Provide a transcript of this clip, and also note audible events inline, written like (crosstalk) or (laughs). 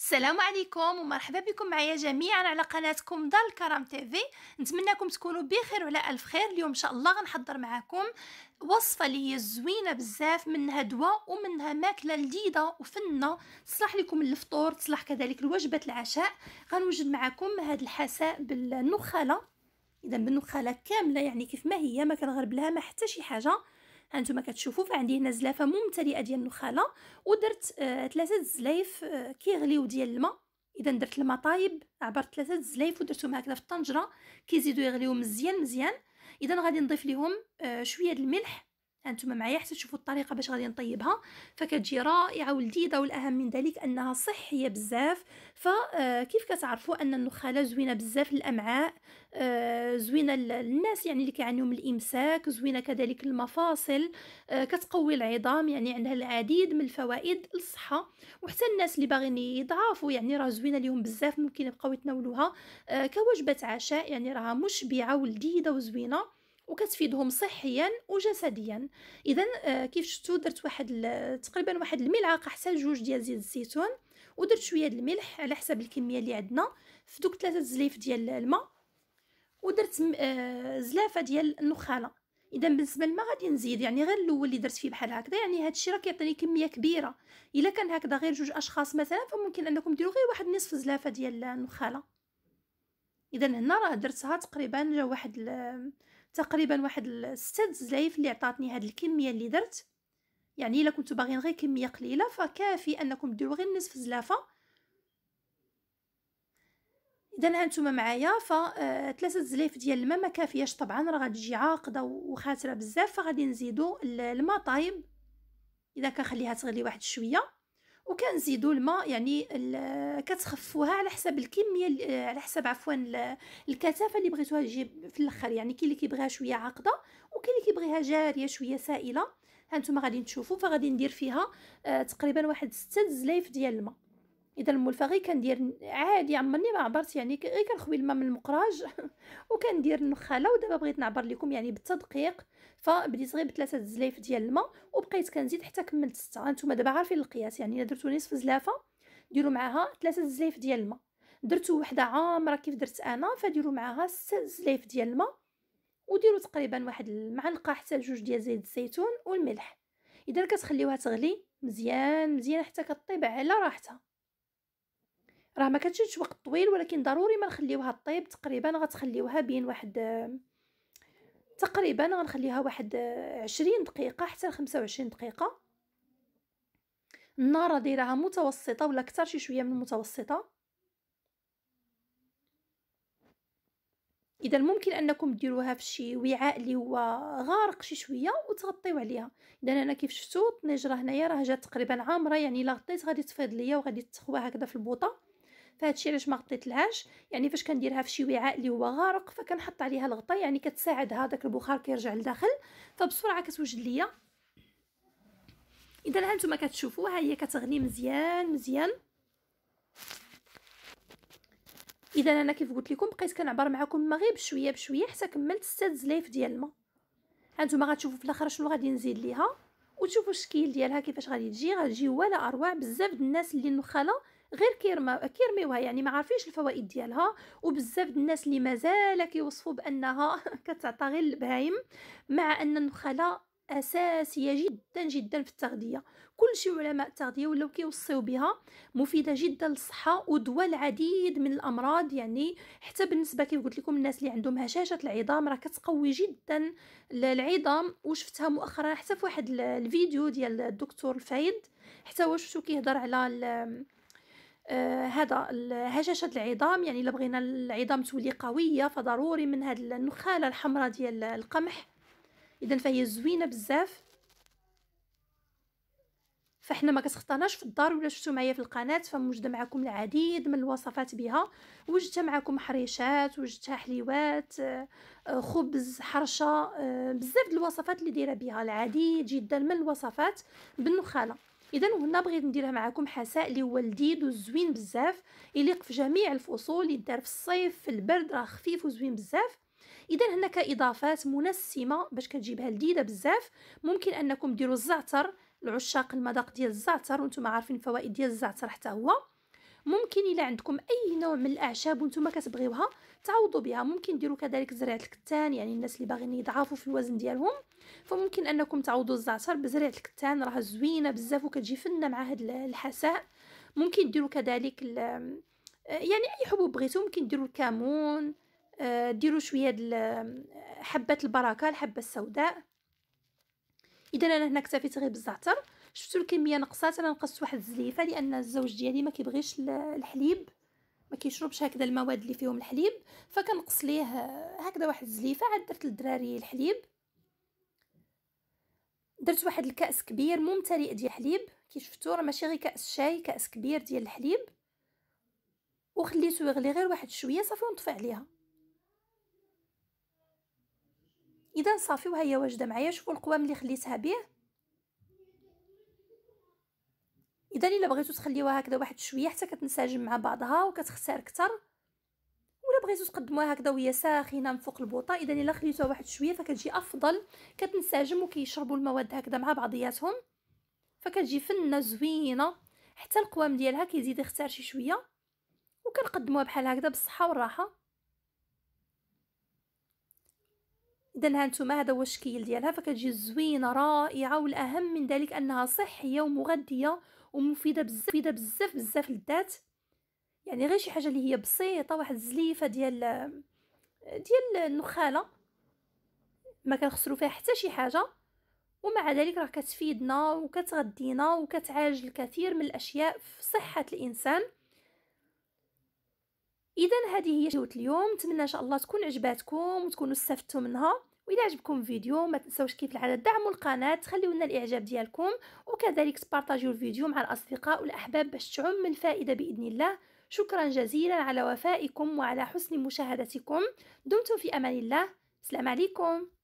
السلام عليكم ومرحبا بكم معايا جميعا على قناتكم دار الكرم تيفي نتمنىكم تكونوا بخير وعلى الف خير اليوم ان شاء الله غنحضر معكم وصفه اللي هي زوينه بزاف منها دواء ومنها ماكله لذيذه وفنه تصلح لكم الفطور تصلح كذلك الوجبه العشاء غنوجد معكم هذا الحساء بالنخاله اذا بالنخاله كامله يعني كيف ما هي ما كنغربلها ما حتى شي حاجه هانتوما كتشوفوا فعندي هنا زلافه ممتلئه ديال النخاله ودرت ثلاثه آه، الزلايف آه، كيغليو ديال الماء اذا درت الماء طايب عبرت ثلاثه الزلايف ودرتهم هكذا في الطنجره كيزيدوا يغليو مزيان مزيان اذا غادي نضيف لهم آه، شويه الملح انتم معايا حتى تشوفوا الطريقه باش غادي نطيبها فكتجي رائعه ولذيذه والاهم من ذلك انها صحيه بزاف فكيف آه، كتعرفوا ان النخاله زوينه بزاف للامعاء آه، زوينه للناس يعني اللي كيعانيوا من الامساك زوينه كذلك المفاصل آه، كتقوي العظام يعني عندها العديد من الفوائد للصحه وحتى الناس اللي باغيين يضعفوا يعني راه زوينه ليهم بزاف ممكن يبقاو يتناولوها كوجبه عشاء يعني راها مشبعه ولذيذه وزوينه وكتفيدهم صحيا وجسديا اذا آه، كيف شفتوا درت واحد تقريبا واحد الملعقه حتى جوج ديال زيت الزيتون ودرت شويه ديال الملح على حسب الكميه اللي عندنا في دوك ثلاثه زليف ديال الماء ودرت آه، زلافه ديال النخاله اذا بالنسبه للماء غادي نزيد يعني غير الاول اللي درت فيه بحال هكذا يعني هذا الشيء راه كيعطيني كميه كبيره الا كان هكذا غير جوج اشخاص مثلا فممكن انكم ديروا غير واحد نصف زلافه ديال النخاله اذا هنا راه درتها تقريبا جا واحد تقريبا واحد ستة زلايف اللي عطاتني هاد الكميه اللي درت يعني الا كنتو باغيين غير كميه قليله فكافي انكم ديروا غير نصف زلافه اذا هانتوما معايا ف ثلاثه آه، زلايف ديال الماء ما كافياش طبعا راه غتجي عاقده وخاسره بزاف فغادي نزيدو الماء طايب اذا كنخليها تغلي واحد شويه وكنزيدوا الماء يعني كتخفوها على حسب الكميه على حسب عفوا الكثافه اللي بغيتوها تجيب في الاخر يعني كاين اللي كيبغيها شويه عقده وكاين اللي كيبغيها جاريه شويه سائله هانتوما غادي تشوفوا فغادي ندير فيها آه، تقريبا واحد 6 زلايف ديال الماء اذا غير كندير عادي عمرني ما عبرت يعني غير كنخوي الماء من المقراج (laughs) وكندير النخاله ودابا بغيت نعبر لكم يعني بالتدقيق فبديت غير بثلاثه زلايف ديال الماء وبقيت كنزيد حتى كملت سته انتم دابا عارفين القياس يعني الا درتو نصف زلافه ديروا معاها ثلاثه زلايف ديال الماء درتو وحده عامره كيف درت انا فديروا معاها سته زلايف ديال الماء وديروا تقريبا واحد المعلقه حتى جوج ديال زيت الزيتون والملح اذا كتخليوها تغلي مزيان مزيان حتى كطيب على راحتها راه ما كتشدش وقت طويل ولكن ضروري ما نخليوها طيب تقريبا غتخليوها بين واحد تقريبا غنخليها واحد عشرين دقيقه حتى لخمسة وعشرين دقيقه النار دايرها متوسطه ولا اكثر شي شويه من المتوسطه اذا ممكن انكم ديروها في شي وعاء اللي هو غارق شي شويه وتغطيو عليها اذا انا كيف شفتوا الطنجره هنايا راه جات تقريبا عامره يعني الا غطيت غادي تفيض ليا وغادي تخوى هكذا في البوطه فهادشي علاش ما غطيتلهاش يعني فاش كنديرها في شي وعاء اللي هو غارق فكنحط عليها الغطا يعني كتساعدها داك البخار كيرجع لداخل فبسرعه كتوجد ليا اذا ها نتوما كتشوفوا ها هي كتغلي مزيان مزيان اذا انا كيف قلت لكم بقيت كنعبر معكم ما غير بشويه بشويه حتى كملت 6 زلايف ديال الماء هانتوما غتشوفوا في الاخر شنو غادي نزيد ليها وتشوفوا الشكل ديالها كيفاش غادي تجي غتجي ولا اروع بزاف الناس اللي النخاله غير كيرما كيرميوها يعني ما عارفينش الفوائد ديالها وبزاف الناس اللي مازال كيوصفوا بانها (laughs) كتعطى غير البهايم مع ان النخله اساسيه جدا جدا في التغذيه كل شيء علماء التغذيه ولاو كيوصيو بها مفيده جدا للصحه ودواء العديد من الامراض يعني حتى بالنسبه كيف قلت لكم الناس اللي عندهم هشاشه العظام راه كتقوي جدا العظام وشفتها مؤخرا حتى في واحد الفيديو ديال الدكتور الفايد حتى هو شفتو كيهضر على آه، هذا هشاشة العظام يعني الا بغينا العظام تولي قوية فضروري من هاد النخالة الحمراء ديال القمح اذا فهي زوينة بزاف فاحنا ما كتخطاناش في الدار ولا شفتو معايا في القناه فموجده معكم العديد من الوصفات بها وجدتها معكم حريشات وجدتها حليوات آه، آه، خبز حرشه بزاف الوصفات اللي دايره بها العديد جدا من الوصفات بالنخاله اذا هنا بغيت نديرها معكم حساء اللي هو لذيذ وزوين بزاف يليق في جميع الفصول يدار في الصيف في البرد راه خفيف وزوين بزاف اذا هنا كاضافات منسمه باش كتجيبها لذيذه بزاف ممكن انكم ديروا الزعتر لعشاق المذاق ديال الزعتر وانتم عارفين الفوائد ديال الزعتر حتى هو ممكن الا عندكم اي نوع من الاعشاب وانتم كتبغيوها تعوضوا بها ممكن ديروا كذلك زريعه الكتان يعني الناس اللي باغيين يضعفوا في الوزن ديالهم فممكن انكم تعوضوا الزعتر بزريعه الكتان راه زوينه بزاف وكتجي فنه مع هاد الحساء ممكن ديروا كذلك يعني اي حبوب بغيتو ممكن ديروا الكمون آه، ديروا شويه ديال حبه البركه الحبه السوداء اذا انا هنا اكتفيت غير بالزعتر شفتوا الكميه نقصات انا نقصت واحد الزليفه لان الزوج ديالي ما كيبغيش الحليب ما كيشربش هكذا المواد اللي فيهم الحليب فكنقص ليه آه، هكذا واحد الزليفه عاد درت للدراري الحليب درت واحد الكاس كبير ممتلئ ديال الحليب كي شفتوا راه ماشي غير كاس شاي كاس كبير ديال الحليب وخليته يغلي غير واحد شويه صافي ونطفي عليها اذا صافي وهي واجده معايا شوفوا القوام اللي خليتها به اذا الا بغيتو تخليوها هكذا واحد شويه حتى كتنسجم مع بعضها وكتخسر اكثر ولا بغيتو تقدموها هكذا وهي ساخنه من فوق البوطه اذا الا خليتوها واحد شويه فكتجي افضل كتنسجم وكيشربوا المواد هكذا مع بعضياتهم فكتجي فنه زوينه حتى القوام ديالها كيزيد يختار شي شويه وكنقدموها بحال هكذا بالصحه والراحه اذا هانتوما هذا هو الشكل ديالها فكتجي زوينه رائعه والاهم من ذلك انها صحيه ومغذيه ومفيده بزاف مفيده بزاف بزاف للذات يعني غير شي حاجه اللي هي بسيطه واحد الزليفه ديال ديال النخاله ما كنخسروا فيها حتى شي حاجه ومع ذلك راه كتفيدنا وكتغدينا وكتعالج الكثير من الاشياء في صحه الانسان اذا هذه هي جوت اليوم نتمنى ان شاء الله تكون عجباتكم وتكونوا استفدتوا منها واذا عجبكم الفيديو ما تنسوش كيف العاده دعموا القناه خليو لنا الاعجاب ديالكم وكذلك بارطاجيو الفيديو مع الاصدقاء والاحباب باش تعم الفائده باذن الله شكرا جزيلا على وفائكم وعلى حسن مشاهدتكم دمتم في امان الله السلام عليكم